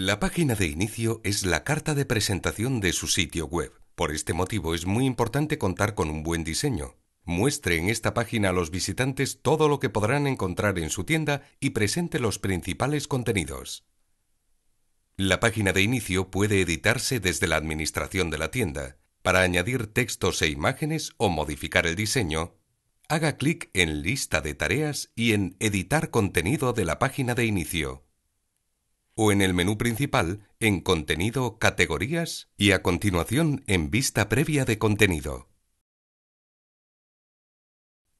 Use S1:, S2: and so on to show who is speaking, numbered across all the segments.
S1: La página de inicio es la carta de presentación de su sitio web. Por este motivo es muy importante contar con un buen diseño. Muestre en esta página a los visitantes todo lo que podrán encontrar en su tienda y presente los principales contenidos. La página de inicio puede editarse desde la administración de la tienda. Para añadir textos e imágenes o modificar el diseño, haga clic en Lista de tareas y en Editar contenido de la página de inicio o en el menú principal en Contenido Categorías y a continuación en Vista previa de contenido.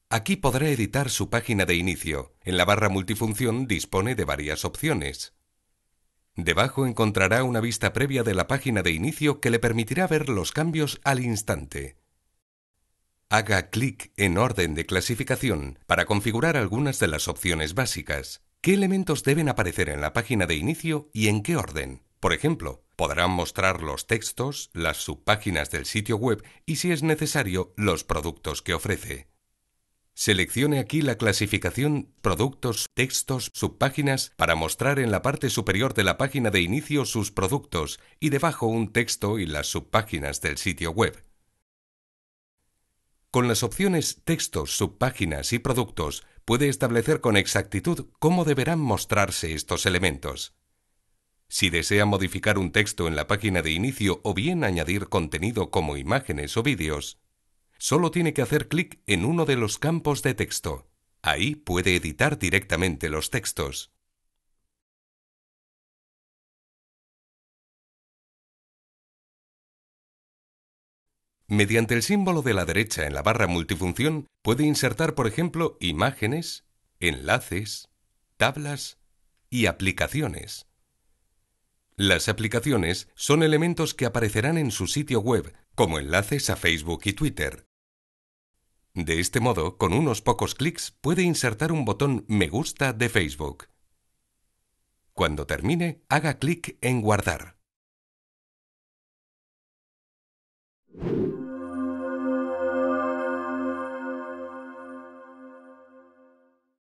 S1: Aquí podrá editar su página de inicio. En la barra multifunción dispone de varias opciones. Debajo encontrará una vista previa de la página de inicio que le permitirá ver los cambios al instante. Haga clic en Orden de clasificación para configurar algunas de las opciones básicas. ¿Qué elementos deben aparecer en la página de inicio y en qué orden? Por ejemplo, podrán mostrar los textos, las subpáginas del sitio web y, si es necesario, los productos que ofrece. Seleccione aquí la clasificación Productos, Textos, Subpáginas para mostrar en la parte superior de la página de inicio sus productos y debajo un texto y las subpáginas del sitio web. Con las opciones textos, subpáginas y productos puede establecer con exactitud cómo deberán mostrarse estos elementos. Si desea modificar un texto en la página de inicio o bien añadir contenido como imágenes o vídeos, solo tiene que hacer clic en uno de los campos de texto. Ahí puede editar directamente los textos. Mediante el símbolo de la derecha en la barra multifunción puede insertar, por ejemplo, imágenes, enlaces, tablas y aplicaciones. Las aplicaciones son elementos que aparecerán en su sitio web, como enlaces a Facebook y Twitter. De este modo, con unos pocos clics puede insertar un botón Me gusta de Facebook. Cuando termine, haga clic en Guardar.